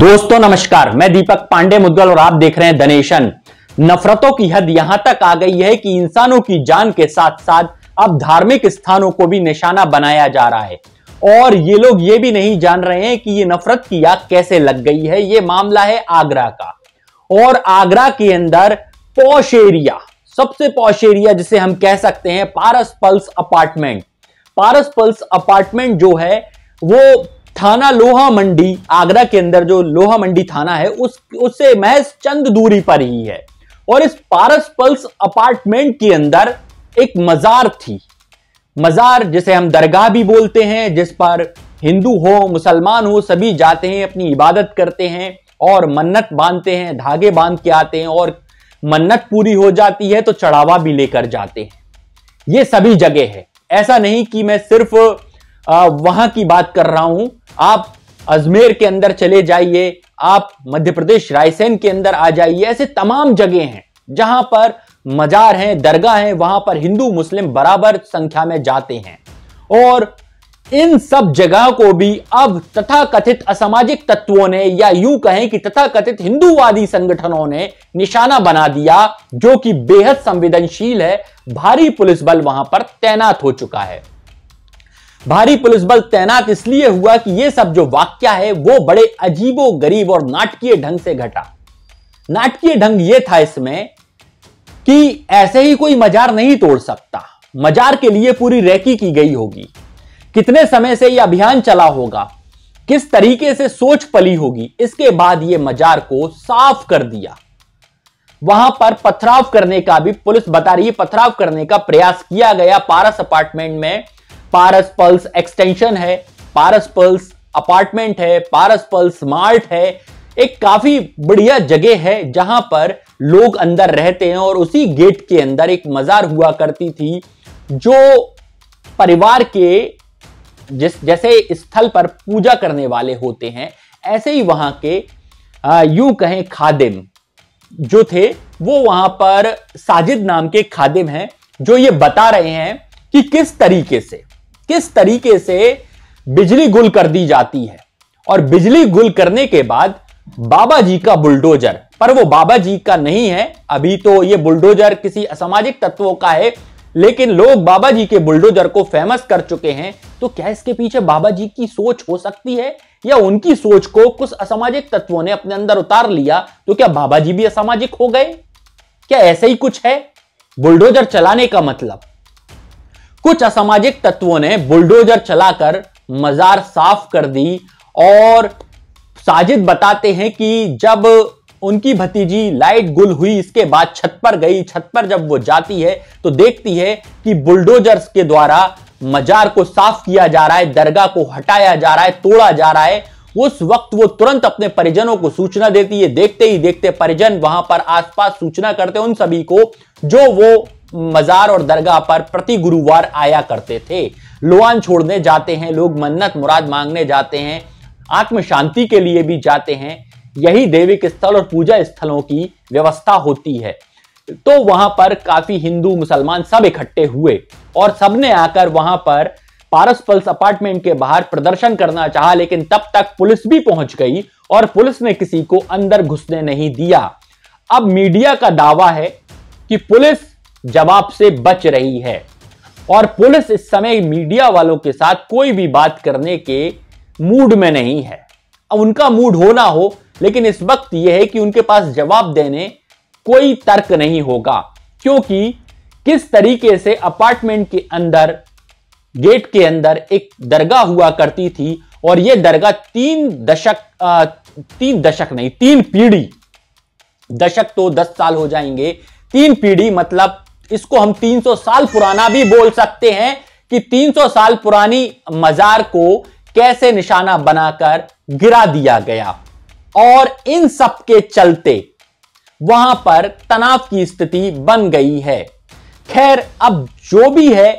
दोस्तों नमस्कार मैं दीपक पांडे मुद्गल और आप देख रहे हैं धनेशन नफरतों की हद यहां तक आ गई है कि इंसानों की जान के साथ साथ अब धार्मिक स्थानों को भी निशाना बनाया जा रहा है और ये लोग ये भी नहीं जान रहे हैं कि ये नफरत की आग कैसे लग गई है ये मामला है आगरा का और आगरा के अंदर पौश एरिया सबसे पौश एरिया जिसे हम कह सकते हैं Paras pulse apartment Paras pulse apartment जो है वो थाना लोहा मंडी आगरा के अंदर जो लोहा मंडी थाना है उस उससे महज चंद दूरी पर ही है और इस पारस पल्स अपार्टमेंट के अंदर एक मजार थी मजार जिसे हम दरगाह भी बोलते हैं जिस पर हिंदू हो मुसलमान हो सभी जाते हैं अपनी इबादत करते हैं और मन्नत बांधते हैं धागे बांध के आते हैं और मन्नत पूरी हो जाती है तो चढ़ावा भी लेकर जाते हैं ये सभी जगह है ऐसा नहीं कि मैं सिर्फ वहां की बात कर रहा हूं आप अजमेर के अंदर चले जाइए आप मध्य प्रदेश रायसेन के अंदर आ जाइए ऐसे तमाम जगह हैं जहां पर मजार हैं दरगाह हैं वहां पर हिंदू मुस्लिम बराबर संख्या में जाते हैं और इन सब जगह को भी अब तथाकथित असामाजिक तत्वों ने या यूं कहें कि तथाकथित हिंदूवादी संगठनों ने निशाना बना दिया जो कि बेहद संवेदनशील है भारी पुलिस बल वहां पर तैनात हो चुका है भारी पुलिस बल तैनात इसलिए हुआ कि यह सब जो वाक्य है वो बड़े अजीबो गरीब और नाटकीय ढंग से घटा नाटकीय ढंग यह था इसमें कि ऐसे ही कोई मजार नहीं तोड़ सकता मजार के लिए पूरी रैकी की गई होगी कितने समय से यह अभियान चला होगा किस तरीके से सोच पली होगी इसके बाद यह मजार को साफ कर दिया वहां पर पथराव करने का भी पुलिस बता रही है पथराव करने का प्रयास किया गया पारस अपार्टमेंट में पारस पल्स एक्सटेंशन है पारस पल्स अपार्टमेंट है पारस पल्स मार्ट है एक काफी बढ़िया जगह है जहां पर लोग अंदर रहते हैं और उसी गेट के अंदर एक मजार हुआ करती थी जो परिवार के जिस जैसे स्थल पर पूजा करने वाले होते हैं ऐसे ही वहां के यूं कहें खादिम जो थे वो वहां पर साजिद नाम के खादिम हैं जो ये बता रहे हैं कि किस तरीके से किस तरीके से बिजली गुल कर दी जाती है और बिजली गुल करने के बाद बाबा जी का बुलडोजर पर वो बाबा जी का नहीं है अभी तो ये बुलडोजर किसी असामाजिक तत्वों का है लेकिन लोग बाबा जी के बुलडोजर को फेमस कर चुके हैं तो क्या इसके पीछे बाबा जी की सोच हो सकती है या उनकी सोच को कुछ असामाजिक तत्वों ने अपने अंदर उतार लिया तो क्या बाबा जी भी असामाजिक हो गए क्या ऐसा ही कुछ है बुलडोजर चलाने का मतलब कुछ असामाजिक तत्वों ने बुलडोजर चलाकर मजार साफ कर दी और साजिद बताते हैं कि जब उनकी भतीजी लाइट गुल हुई इसके बाद छत पर गई छत पर जब वो जाती है तो देखती है कि बुलडोजर्स के द्वारा मजार को साफ किया जा रहा है दरगाह को हटाया जा रहा है तोड़ा जा रहा है उस वक्त वो तुरंत अपने परिजनों को सूचना देती है देखते ही देखते परिजन वहां पर आसपास सूचना करते उन सभी को जो वो मजार और दरगाह पर प्रति गुरुवार आया करते थे लोहान छोड़ने जाते हैं लोग मन्नत मुराद मांगने जाते हैं आत्म शांति के लिए भी जाते हैं यही देविक स्थल और पूजा स्थलों की व्यवस्था होती है तो वहां पर काफी हिंदू मुसलमान सब इकट्ठे हुए और सबने आकर वहां पर पारस पल्स अपार्टमेंट के बाहर प्रदर्शन करना चाहा लेकिन तब तक पुलिस भी पहुंच गई और पुलिस ने किसी को अंदर घुसने नहीं दिया अब मीडिया का दावा है कि पुलिस जवाब से बच रही है और पुलिस इस समय मीडिया वालों के साथ कोई भी बात करने के मूड में नहीं है अब उनका मूड हो ना हो लेकिन इस वक्त यह है कि उनके पास जवाब देने कोई तर्क नहीं होगा क्योंकि किस तरीके से अपार्टमेंट के अंदर गेट के अंदर एक दरगाह हुआ करती थी और यह दरगाह तीन दशक आ, तीन दशक नहीं तीन पीढ़ी दशक तो दस साल हो जाएंगे तीन पीढ़ी मतलब इसको हम 300 साल पुराना भी बोल सकते हैं कि 300 साल पुरानी मजार को कैसे निशाना बनाकर गिरा दिया गया और इन सब के चलते वहां पर तनाव की स्थिति बन गई है खैर अब जो भी है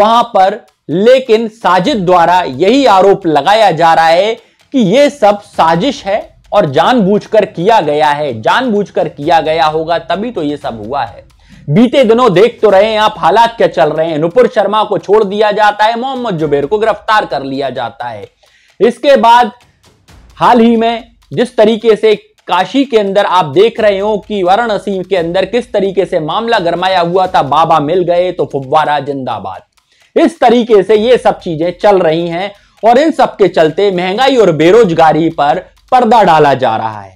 वहां पर लेकिन साजिद द्वारा यही आरोप लगाया जा रहा है कि यह सब साजिश है और जानबूझकर किया गया है जानबूझकर किया गया होगा तभी तो यह सब हुआ है बीते दिनों देख तो रहे हैं आप हालात क्या चल रहे हैं नुपुर शर्मा को छोड़ दिया जाता है मोहम्मद जुबेर को गिरफ्तार कर लिया जाता है इसके बाद हाल ही में जिस तरीके से काशी के अंदर आप देख रहे हो कि वाराणसी के अंदर किस तरीके से मामला गरमाया हुआ था बाबा मिल गए तो फुब्बारा जिंदाबाद इस तरीके से ये सब चीजें चल रही हैं और इन सब के चलते महंगाई और बेरोजगारी पर पर्दा डाला जा रहा है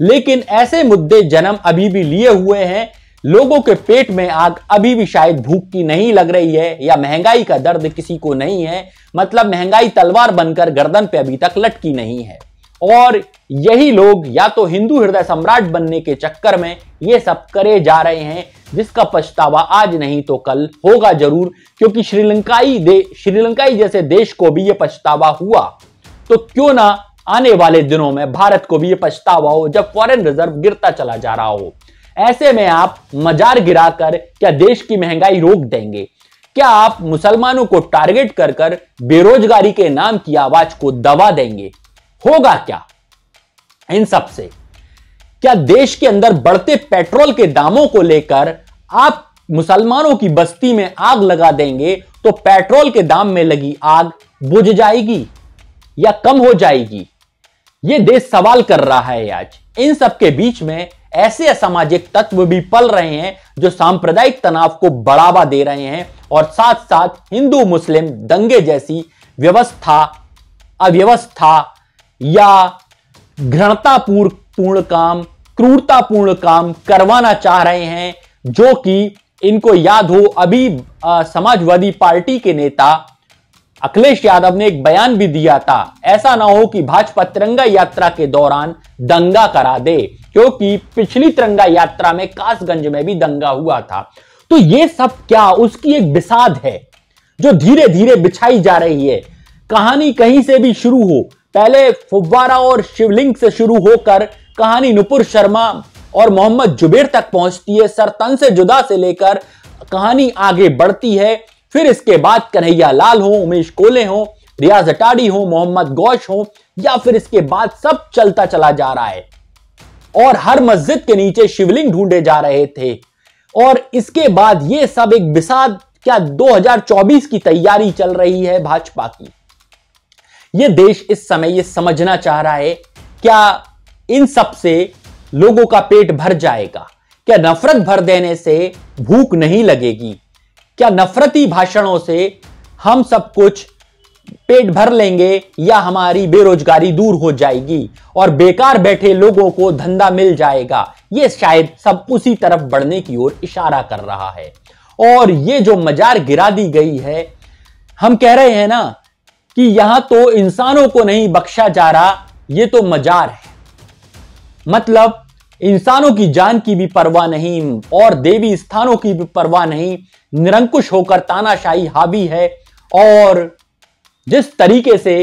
लेकिन ऐसे मुद्दे जन्म अभी भी लिए हुए हैं लोगों के पेट में आग अभी भी शायद भूख की नहीं लग रही है या महंगाई का दर्द किसी को नहीं है मतलब महंगाई तलवार बनकर गर्दन पे अभी तक लटकी नहीं है और यही लोग या तो हिंदू हृदय सम्राट बनने के चक्कर में ये सब करे जा रहे हैं जिसका पछतावा आज नहीं तो कल होगा जरूर क्योंकि श्रीलंकाई दे श्रीलंकाई जैसे देश को भी ये पछतावा हुआ तो क्यों ना आने वाले दिनों में भारत को भी ये पछतावा हो जब फॉरेन रिजर्व गिरता चला जा रहा हो ऐसे में आप मजार गिराकर क्या देश की महंगाई रोक देंगे क्या आप मुसलमानों को टारगेट कर कर बेरोजगारी के नाम की आवाज को दबा देंगे होगा क्या इन सब से क्या देश के अंदर बढ़ते पेट्रोल के दामों को लेकर आप मुसलमानों की बस्ती में आग लगा देंगे तो पेट्रोल के दाम में लगी आग बुझ जाएगी या कम हो जाएगी यह देश सवाल कर रहा है आज इन सब के बीच में ऐसे असामाजिक तत्व भी पल रहे हैं जो सांप्रदायिक तनाव को बढ़ावा दे रहे हैं और साथ साथ हिंदू मुस्लिम दंगे जैसी व्यवस्था अव्यवस्था या घृणतापूर्ण पूर्ण काम क्रूरतापूर्ण काम करवाना चाह रहे हैं जो कि इनको याद हो अभी आ, समाजवादी पार्टी के नेता अखिलेश यादव ने एक बयान भी दिया था ऐसा ना हो कि भाजपा तिरंगा यात्रा के दौरान दंगा करा दे क्योंकि पिछली तिरंगा यात्रा में कासगंज में भी दंगा हुआ था तो ये सब क्या उसकी एक विषाद है जो धीरे धीरे बिछाई जा रही है कहानी कहीं से भी शुरू हो पहले फुब्बारा और शिवलिंग से शुरू होकर कहानी नुपुर शर्मा और मोहम्मद जुबेर तक पहुंचती है सरतन से जुदा से लेकर कहानी आगे बढ़ती है फिर इसके बाद कन्हैया लाल हो उमेश कोले हो रियाज अटाड़ी हो मोहम्मद गौश हो या फिर इसके बाद सब चलता चला जा रहा है और हर मस्जिद के नीचे शिवलिंग ढूंढे जा रहे थे और इसके बाद ये सब एक विषाद क्या 2024 की तैयारी चल रही है भाजपा की ये देश इस समय ये समझना चाह रहा है क्या इन सब से लोगों का पेट भर जाएगा क्या नफरत भर देने से भूख नहीं लगेगी क्या नफरती भाषणों से हम सब कुछ पेट भर लेंगे या हमारी बेरोजगारी दूर हो जाएगी और बेकार बैठे लोगों को धंधा मिल जाएगा ये शायद सब उसी तरफ बढ़ने की ओर इशारा कर रहा है और ये जो मजार गिरा दी गई है हम कह रहे हैं ना कि यहां तो इंसानों को नहीं बख्शा जा रहा ये तो मजार है मतलब इंसानों की जान की भी परवाह नहीं और देवी स्थानों की भी परवाह नहीं निरंकुश होकर तानाशाही हावी है और जिस तरीके से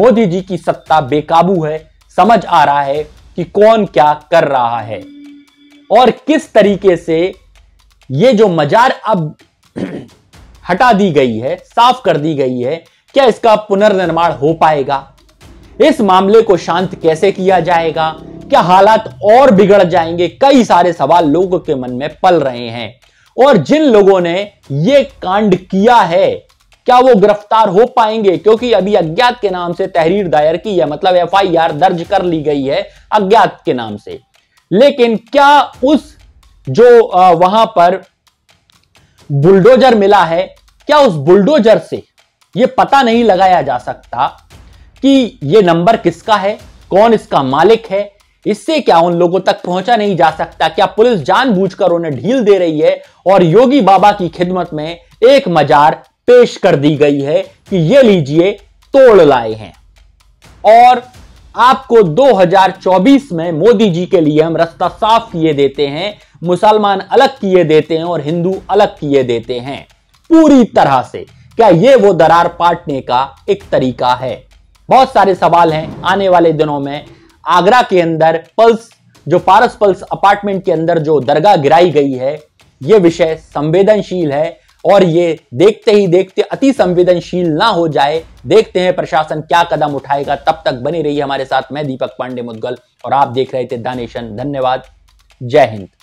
मोदी जी की सत्ता बेकाबू है समझ आ रहा है कि कौन क्या कर रहा है और किस तरीके से ये जो मजार अब हटा दी गई है साफ कर दी गई है क्या इसका पुनर्निर्माण हो पाएगा इस मामले को शांत कैसे किया जाएगा क्या हालात और बिगड़ जाएंगे कई सारे सवाल लोगों के मन में पल रहे हैं और जिन लोगों ने ये कांड किया है क्या वो गिरफ्तार हो पाएंगे क्योंकि अभी अज्ञात के नाम से तहरीर दायर की है मतलब एफआईआर दर्ज कर ली गई है अज्ञात के नाम से लेकिन क्या उस जो वहां पर बुलडोजर मिला है क्या उस बुलडोजर से यह पता नहीं लगाया जा सकता कि ये नंबर किसका है कौन इसका मालिक है इससे क्या उन लोगों तक पहुंचा नहीं जा सकता क्या पुलिस जानबूझकर उन्हें ढील दे रही है और योगी बाबा की खिदमत में एक मजार पेश कर दी गई है कि ये लीजिए तोड़ लाए हैं और आपको 2024 में मोदी जी के लिए हम रास्ता साफ किए देते हैं मुसलमान अलग किए देते हैं और हिंदू अलग किए देते हैं पूरी तरह से क्या ये वो दरार पाटने का एक तरीका है बहुत सारे सवाल हैं आने वाले दिनों में आगरा के अंदर पल्स जो पारस पल्स अपार्टमेंट के अंदर जो दरगाह गिराई गई है ये विषय संवेदनशील है और ये देखते ही देखते अति संवेदनशील ना हो जाए देखते हैं प्रशासन क्या कदम उठाएगा तब तक बनी रही हमारे साथ मैं दीपक पांडे मुद्गल और आप देख रहे थे दानेशन धन्यवाद जय हिंद